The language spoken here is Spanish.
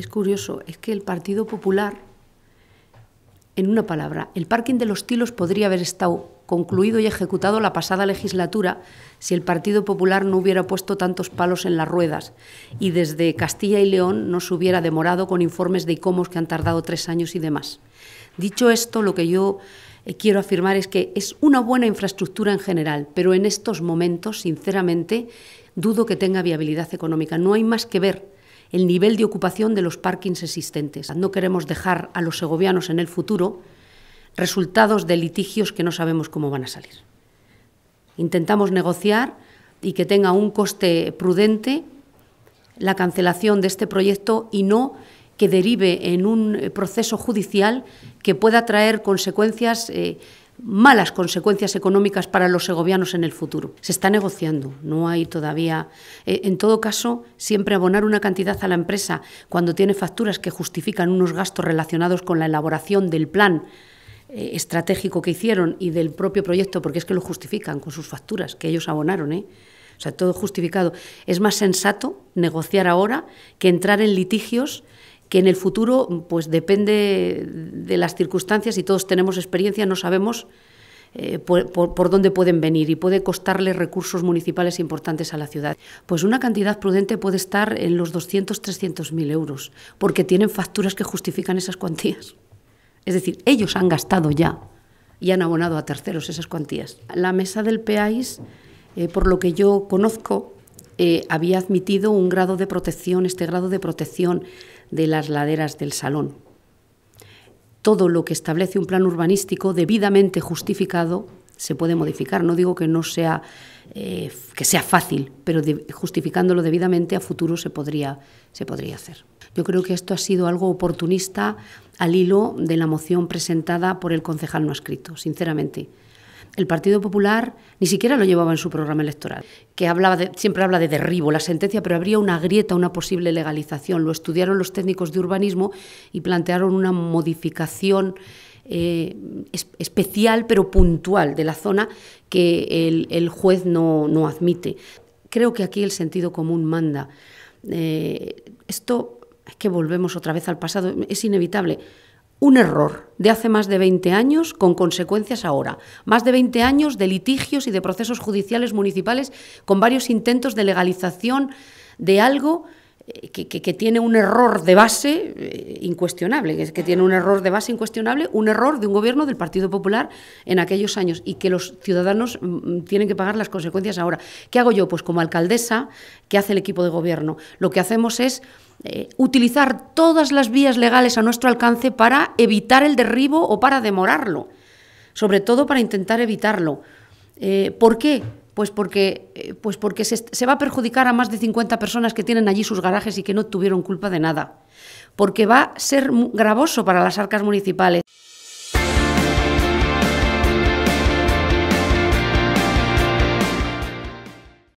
es curioso, es que el Partido Popular, en una palabra, el parking de los tilos podría haber estado concluido y ejecutado la pasada legislatura si el Partido Popular no hubiera puesto tantos palos en las ruedas y desde Castilla y León no se hubiera demorado con informes de ICOMOS que han tardado tres años y demás. Dicho esto, lo que yo eh, quiero afirmar es que es una buena infraestructura en general, pero en estos momentos, sinceramente, dudo que tenga viabilidad económica. No hay más que ver el nivel de ocupación de los parkings existentes. No queremos dejar a los segovianos en el futuro resultados de litigios que no sabemos cómo van a salir. Intentamos negociar y que tenga un coste prudente la cancelación de este proyecto y no que derive en un proceso judicial que pueda traer consecuencias eh, malas consecuencias económicas para los segovianos en el futuro. Se está negociando, no hay todavía. Eh, en todo caso, siempre abonar una cantidad a la empresa cuando tiene facturas que justifican unos gastos relacionados con la elaboración del plan eh, estratégico que hicieron y del propio proyecto, porque es que lo justifican con sus facturas que ellos abonaron, ¿eh? O sea, todo justificado. Es más sensato negociar ahora que entrar en litigios que en el futuro, pues depende de las circunstancias y todos tenemos experiencia, no sabemos eh, por, dónde pueden venir y puede costarle recursos municipales importantes a la ciudad. Pues una cantidad prudente puede estar en los 200, 300 mil euros, porque tienen facturas que justifican esas cuantías. Es decir, ellos han gastado ya y han abonado a terceros esas cuantías. La mesa del PAIS, eh, por lo que yo conozco, eh, había admitido un grado de protección, este grado de protección de las laderas del salón. Todo lo que establece un plan urbanístico debidamente justificado se puede modificar. No digo que no sea eh, que sea fácil, pero justificándolo debidamente a futuro se podría, se podría hacer. Yo creo que esto ha sido algo oportunista al hilo de la moción presentada por el concejal no escrito, sinceramente el Partido Popular ni siquiera lo llevaba en su programa electoral, que hablaba siempre habla de derribo la sentencia, pero habría una grieta, una posible legalización. Lo estudiaron los técnicos de urbanismo y plantearon una modificación eh, especial pero puntual de la zona que el, juez no, admite. Creo que aquí el sentido común manda. Eh, esto es que volvemos otra vez al pasado, es inevitable un error de hace más de 20 años con consecuencias ahora. Más de 20 años de litigios y de procesos judiciales municipales con varios intentos de legalización de algo eh, que, tiene un error de base eh, incuestionable, que, tiene un error de base incuestionable, un error de un gobierno del Partido Popular en aquellos años y que los ciudadanos mm, mm, tienen que pagar las consecuencias ahora. ¿Qué hago yo? Pues como alcaldesa, ¿qué hace el equipo de gobierno? Lo que hacemos es eh, utilizar todas las vías legales a nuestro alcance para evitar el derribo o para demorarlo, sobre todo para intentar evitarlo. Eh, ¿Por qué? Pues porque, eh, pues porque se, se va a perjudicar a más de 50 personas que tienen allí sus garajes y que no tuvieron culpa de nada. Porque va a ser gravoso para las arcas municipales.